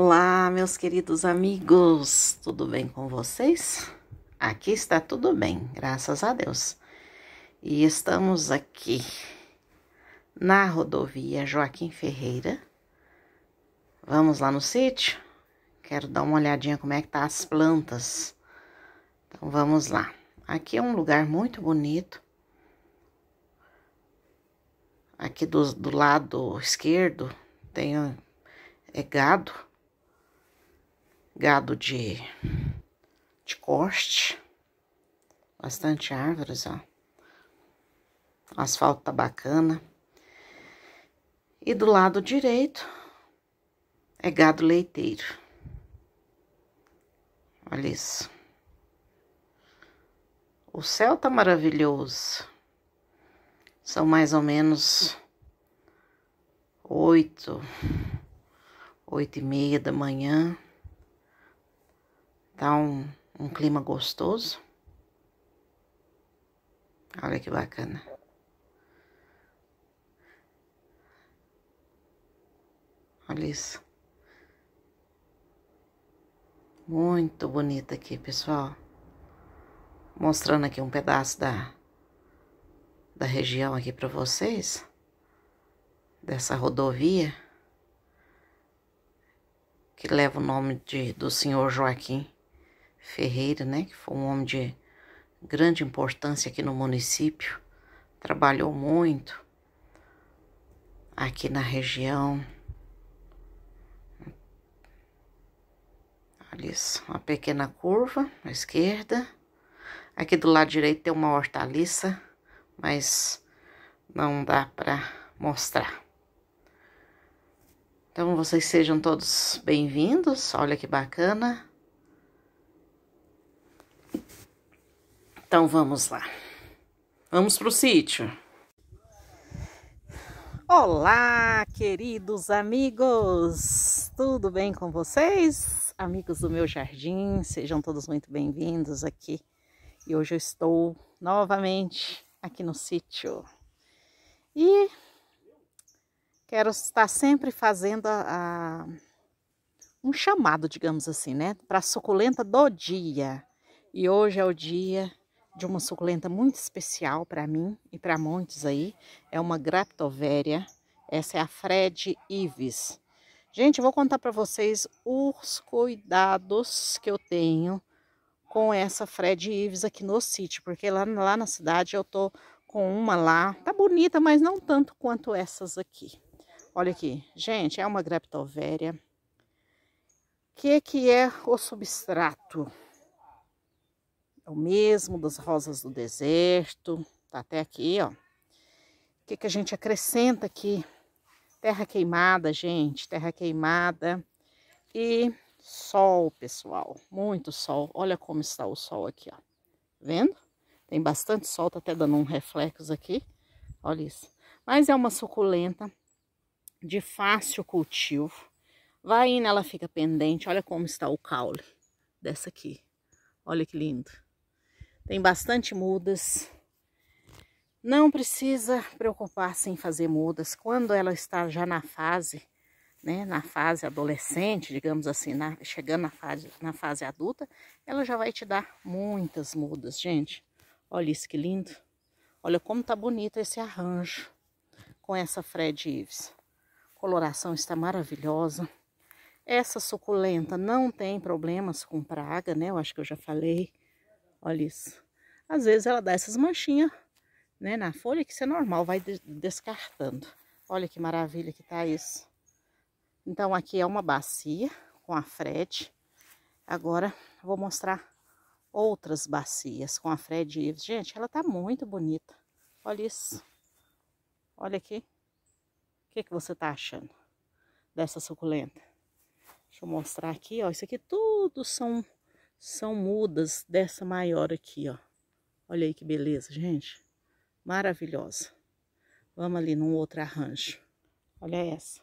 Olá, meus queridos amigos, tudo bem com vocês? Aqui está tudo bem, graças a Deus. E estamos aqui na rodovia Joaquim Ferreira. Vamos lá no sítio? Quero dar uma olhadinha como é que tá as plantas. Então vamos lá. Aqui é um lugar muito bonito. Aqui do, do lado esquerdo tem é gado gado de, de corte. Bastante árvores, ó. O asfalto tá bacana. E do lado direito é gado leiteiro. Olha isso. O céu tá maravilhoso. São mais ou menos oito, oito e meia da manhã. Tá um, um clima gostoso. Olha que bacana. Olha isso. Muito bonita aqui, pessoal. Mostrando aqui um pedaço da, da região aqui para vocês. Dessa rodovia. Que leva o nome de, do senhor Joaquim Ferreira, né, que foi um homem de grande importância aqui no município, trabalhou muito aqui na região. Olha isso, uma pequena curva à esquerda. Aqui do lado direito tem uma hortaliça, mas não dá para mostrar. Então, vocês sejam todos bem-vindos. Olha que bacana. Então vamos lá. Vamos para o sítio. Olá, queridos amigos! Tudo bem com vocês? Amigos do meu jardim, sejam todos muito bem-vindos aqui. E hoje eu estou novamente aqui no sítio. E quero estar sempre fazendo a, a, um chamado, digamos assim, né? Para a suculenta do dia. E hoje é o dia de uma suculenta muito especial para mim e para muitos aí. É uma Graptovéria. Essa é a Fred Ives. Gente, eu vou contar para vocês os cuidados que eu tenho com essa Fred Ives aqui no sítio, porque lá, lá na cidade eu tô com uma lá, tá bonita, mas não tanto quanto essas aqui. Olha aqui, gente, é uma Graptovéria. O que, que é o substrato? É o mesmo das rosas do deserto, tá até aqui, ó. O que, que a gente acrescenta aqui? Terra queimada, gente, terra queimada e sol, pessoal. Muito sol. Olha como está o sol aqui, ó. Tá vendo? Tem bastante sol, tá até dando um reflexo aqui. Olha isso. Mas é uma suculenta de fácil cultivo. Vai indo, ela fica pendente. Olha como está o caule dessa aqui. Olha que lindo tem bastante mudas. Não precisa preocupar-se em fazer mudas quando ela está já na fase, né, na fase adolescente, digamos assim, na, chegando na fase, na fase adulta, ela já vai te dar muitas mudas, gente. Olha isso que lindo. Olha como tá bonito esse arranjo com essa Fred Ives. A coloração está maravilhosa. Essa suculenta não tem problemas com praga, né? Eu acho que eu já falei. Olha isso. Às vezes ela dá essas manchinhas, né, na folha, que isso é normal, vai descartando. Olha que maravilha que tá isso. Então, aqui é uma bacia com a Fred. Agora, vou mostrar outras bacias com a Fred Ives. Gente, ela tá muito bonita. Olha isso. Olha aqui. O que, que você tá achando dessa suculenta? Deixa eu mostrar aqui, ó. Isso aqui tudo são são mudas dessa maior aqui, ó. Olha aí que beleza, gente. Maravilhosa. Vamos ali num outro arranjo. Olha essa.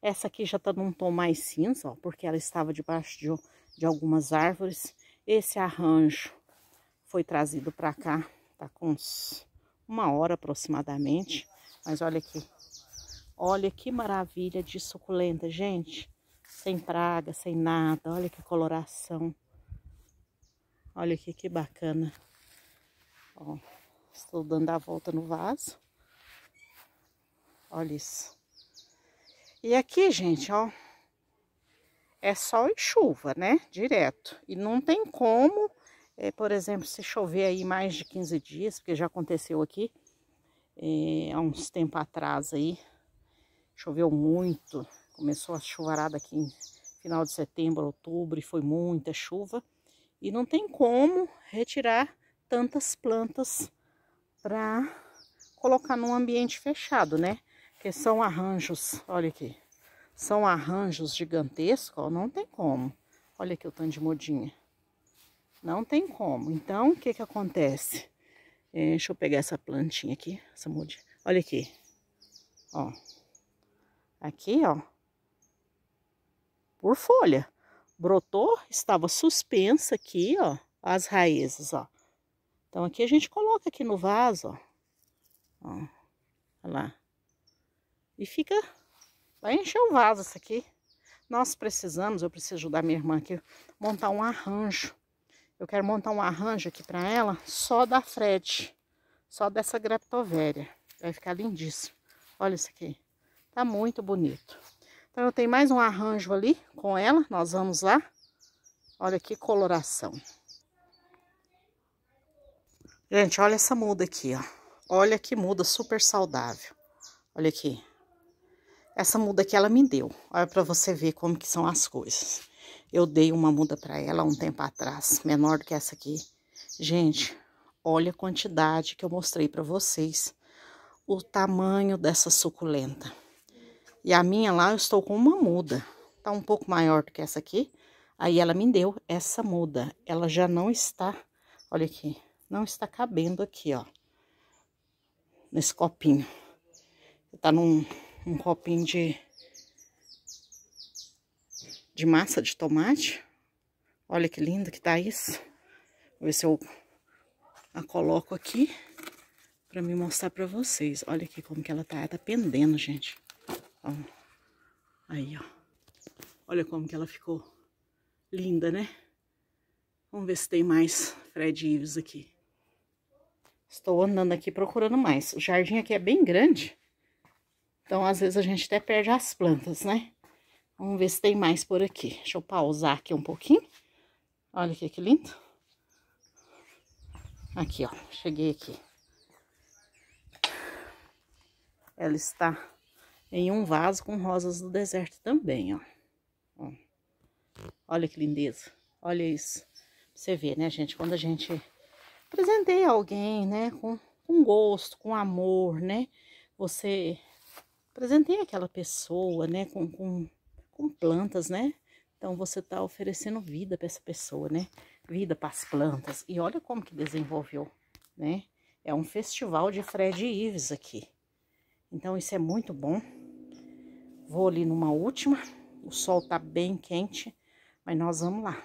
Essa aqui já tá num tom mais cinza, ó, porque ela estava debaixo de, de algumas árvores. Esse arranjo foi trazido para cá, tá com uns, uma hora aproximadamente. Mas olha aqui. Olha que maravilha de suculenta, gente. Sem praga, sem nada. Olha que coloração. Olha aqui que bacana. Ó, estou dando a volta no vaso. Olha isso. E aqui, gente, ó, é sol e chuva, né? Direto. E não tem como, é, por exemplo, se chover aí mais de 15 dias, porque já aconteceu aqui é, há uns tempo atrás aí. Choveu muito, começou a chuvarada aqui em final de setembro, outubro, e foi muita chuva. E não tem como retirar tantas plantas para colocar num ambiente fechado, né? Que são arranjos, olha aqui. São arranjos gigantescos, ó, não tem como. Olha aqui o tanto de modinha. Não tem como. Então, o que que acontece? É, deixa eu pegar essa plantinha aqui, essa mude. Olha aqui, ó. Aqui, ó. Por folha brotou, estava suspensa aqui, ó, as raízes, ó. Então, aqui a gente coloca aqui no vaso, ó. Ó, olha lá. E fica... Vai encher o vaso isso aqui. Nós precisamos, eu preciso ajudar minha irmã aqui, montar um arranjo. Eu quero montar um arranjo aqui para ela só da Fred, só dessa graptovéria. Vai ficar lindíssimo. Olha isso aqui. Tá muito bonito. Então, eu tenho mais um arranjo ali com ela. Nós vamos lá. Olha que coloração. Gente, olha essa muda aqui, ó. Olha que muda super saudável. Olha aqui. Essa muda que ela me deu. Olha para você ver como que são as coisas. Eu dei uma muda para ela um tempo atrás, menor do que essa aqui. Gente, olha a quantidade que eu mostrei para vocês. O tamanho dessa suculenta. E a minha lá eu estou com uma muda. Tá um pouco maior do que essa aqui. Aí ela me deu essa muda. Ela já não está, olha aqui, não está cabendo aqui, ó. Nesse copinho. Tá num um copinho de, de massa de tomate. Olha que lindo que tá isso. Vou ver se eu a coloco aqui para me mostrar para vocês. Olha aqui como que ela tá, ela tá pendendo, gente. Aí, ó. Olha como que ela ficou linda, né? Vamos ver se tem mais Fred Ives aqui. Estou andando aqui procurando mais. O jardim aqui é bem grande. Então, às vezes, a gente até perde as plantas, né? Vamos ver se tem mais por aqui. Deixa eu pausar aqui um pouquinho. Olha aqui que lindo. Aqui, ó. Cheguei aqui. Ela está em um vaso com rosas do deserto também, ó. ó. Olha que lindeza. Olha isso. Você vê, né, gente? Quando a gente presenteia alguém, né, com, com gosto, com amor, né? Você presenteia aquela pessoa, né, com, com, com plantas, né? Então, você tá oferecendo vida para essa pessoa, né? Vida para as plantas. E olha como que desenvolveu, né? É um festival de Fred Ives aqui. Então, isso é muito bom. Vou ali numa última. O sol tá bem quente, mas nós vamos lá,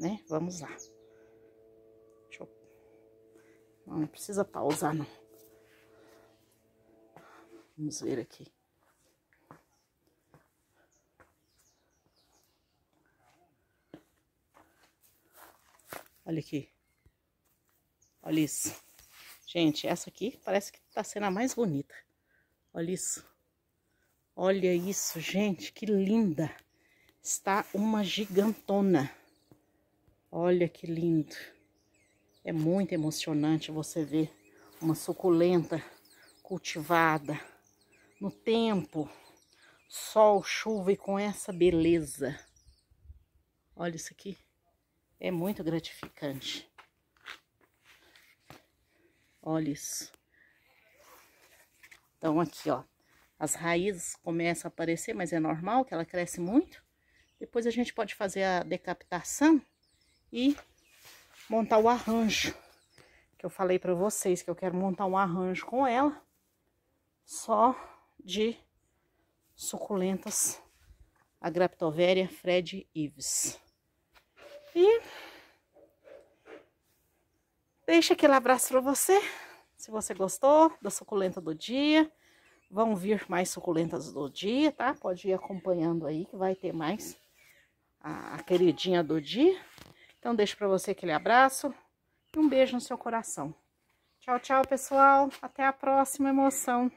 né? Vamos lá. Eu... Não, não precisa pausar, não. Vamos ver aqui. Olha aqui. Olha isso. Gente, essa aqui parece que tá sendo a mais bonita. Olha isso. Olha isso, gente, que linda. Está uma gigantona. Olha que lindo. É muito emocionante você ver uma suculenta cultivada no tempo, sol, chuva e com essa beleza. Olha isso aqui. É muito gratificante. Olha isso. Então, aqui, ó, as raízes começam a aparecer, mas é normal que ela cresce muito. Depois a gente pode fazer a decapitação e montar o arranjo. Que eu falei para vocês que eu quero montar um arranjo com ela, só de suculentas A Agraptovéria Fred Ives. E deixa aquele abraço para você. Se você gostou da suculenta do dia, vão vir mais suculentas do dia, tá? Pode ir acompanhando aí que vai ter mais a, a queridinha do dia. Então, deixo para você aquele abraço e um beijo no seu coração. Tchau, tchau, pessoal. Até a próxima emoção.